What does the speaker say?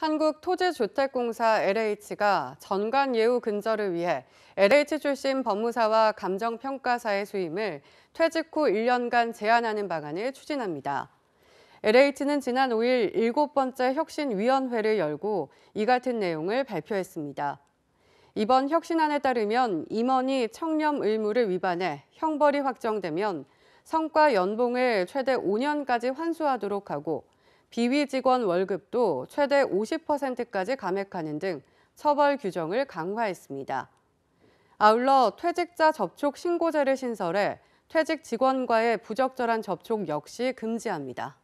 한국토지주택공사 LH가 전관예우 근절을 위해 LH 출신 법무사와 감정평가사의 수임을 퇴직 후 1년간 제한하는 방안을 추진합니다. LH는 지난 5일 7번째 혁신위원회를 열고 이 같은 내용을 발표했습니다. 이번 혁신안에 따르면 임원이 청렴 의무를 위반해 형벌이 확정되면 성과 연봉을 최대 5년까지 환수하도록 하고 비위 직원 월급도 최대 50%까지 감액하는 등 처벌 규정을 강화했습니다. 아울러 퇴직자 접촉 신고제를 신설해 퇴직 직원과의 부적절한 접촉 역시 금지합니다.